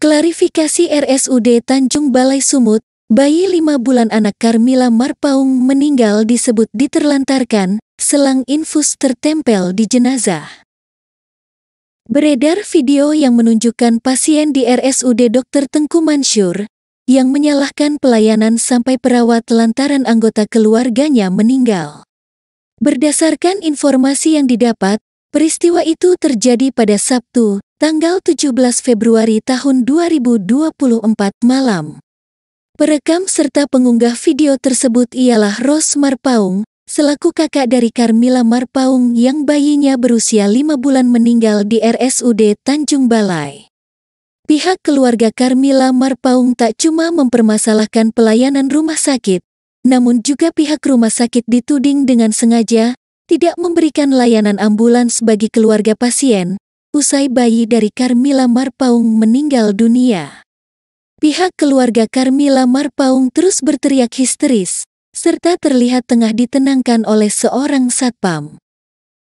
Klarifikasi RSUD Tanjung Balai Sumut, bayi lima bulan anak Karmila Marpaung meninggal disebut diterlantarkan, selang infus tertempel di jenazah. Beredar video yang menunjukkan pasien di RSUD Dr. Tengku Mansyur yang menyalahkan pelayanan sampai perawat lantaran anggota keluarganya meninggal. Berdasarkan informasi yang didapat, peristiwa itu terjadi pada Sabtu, tanggal 17 Februari tahun 2024 malam. Perekam serta pengunggah video tersebut ialah Ros Marpaung, selaku kakak dari Carmila Marpaung yang bayinya berusia 5 bulan meninggal di RSUD Tanjung Balai. Pihak keluarga Carmila Marpaung tak cuma mempermasalahkan pelayanan rumah sakit, namun juga pihak rumah sakit dituding dengan sengaja tidak memberikan layanan ambulans bagi keluarga pasien, usai bayi dari Carmila Marpaung meninggal dunia. Pihak keluarga Carmila Marpaung terus berteriak histeris, serta terlihat tengah ditenangkan oleh seorang satpam.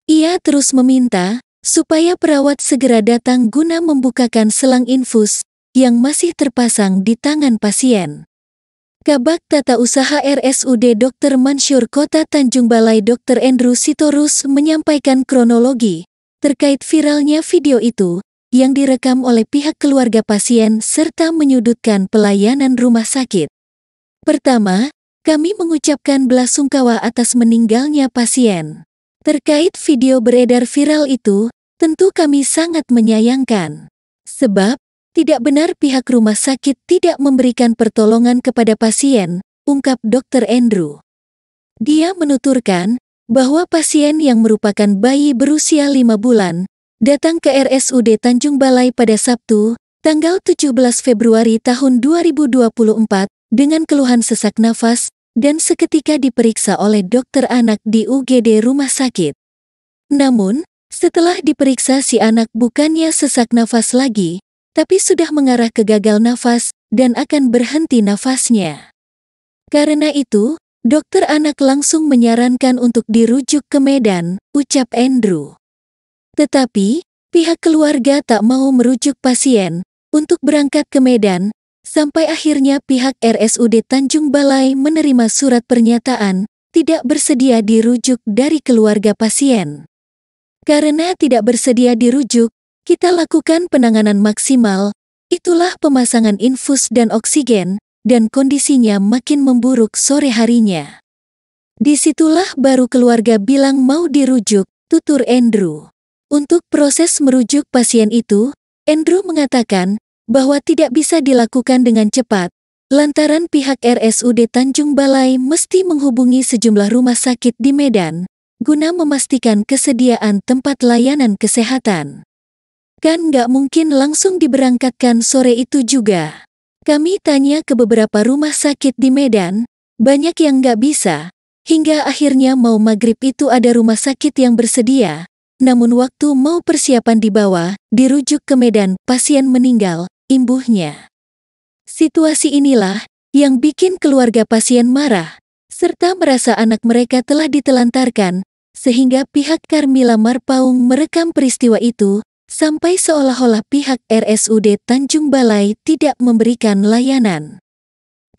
Ia terus meminta supaya perawat segera datang guna membukakan selang infus yang masih terpasang di tangan pasien. Kabak Tata Usaha RSUD Dr. Mansyur Kota Tanjung Balai Dr. Andrew Sitorus menyampaikan kronologi terkait viralnya video itu yang direkam oleh pihak keluarga pasien serta menyudutkan pelayanan rumah sakit. Pertama, kami mengucapkan belasungkawa atas meninggalnya pasien. Terkait video beredar viral itu, tentu kami sangat menyayangkan. Sebab, tidak benar pihak rumah sakit tidak memberikan pertolongan kepada pasien, ungkap Dr. Andrew. Dia menuturkan, bahwa pasien yang merupakan bayi berusia lima bulan datang ke RSUD Tanjung Balai pada Sabtu, tanggal 17 Februari tahun 2024 dengan keluhan sesak nafas dan seketika diperiksa oleh dokter anak di UGD rumah sakit. Namun, setelah diperiksa si anak bukannya sesak nafas lagi, tapi sudah mengarah ke gagal nafas dan akan berhenti nafasnya. Karena itu, Dokter anak langsung menyarankan untuk dirujuk ke Medan, ucap Andrew. Tetapi, pihak keluarga tak mau merujuk pasien untuk berangkat ke Medan, sampai akhirnya pihak RSUD Tanjung Balai menerima surat pernyataan tidak bersedia dirujuk dari keluarga pasien. Karena tidak bersedia dirujuk, kita lakukan penanganan maksimal, itulah pemasangan infus dan oksigen, dan kondisinya makin memburuk sore harinya. Disitulah baru keluarga bilang mau dirujuk, tutur Andrew. Untuk proses merujuk pasien itu, Andrew mengatakan bahwa tidak bisa dilakukan dengan cepat, lantaran pihak RSUD Tanjung Balai mesti menghubungi sejumlah rumah sakit di Medan, guna memastikan kesediaan tempat layanan kesehatan. Kan nggak mungkin langsung diberangkatkan sore itu juga. Kami tanya ke beberapa rumah sakit di Medan, banyak yang nggak bisa, hingga akhirnya mau maghrib itu ada rumah sakit yang bersedia, namun waktu mau persiapan di bawah dirujuk ke Medan, pasien meninggal, imbuhnya. Situasi inilah yang bikin keluarga pasien marah, serta merasa anak mereka telah ditelantarkan, sehingga pihak Carmila Marpaung merekam peristiwa itu sampai seolah-olah pihak RSUD Tanjung Balai tidak memberikan layanan.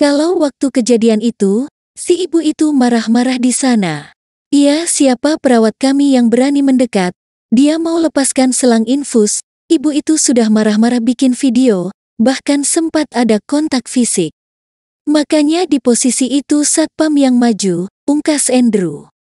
Kalau waktu kejadian itu, si ibu itu marah-marah di sana. Iya siapa perawat kami yang berani mendekat, dia mau lepaskan selang infus, ibu itu sudah marah-marah bikin video, bahkan sempat ada kontak fisik. Makanya di posisi itu Satpam yang maju, ungkas Andrew.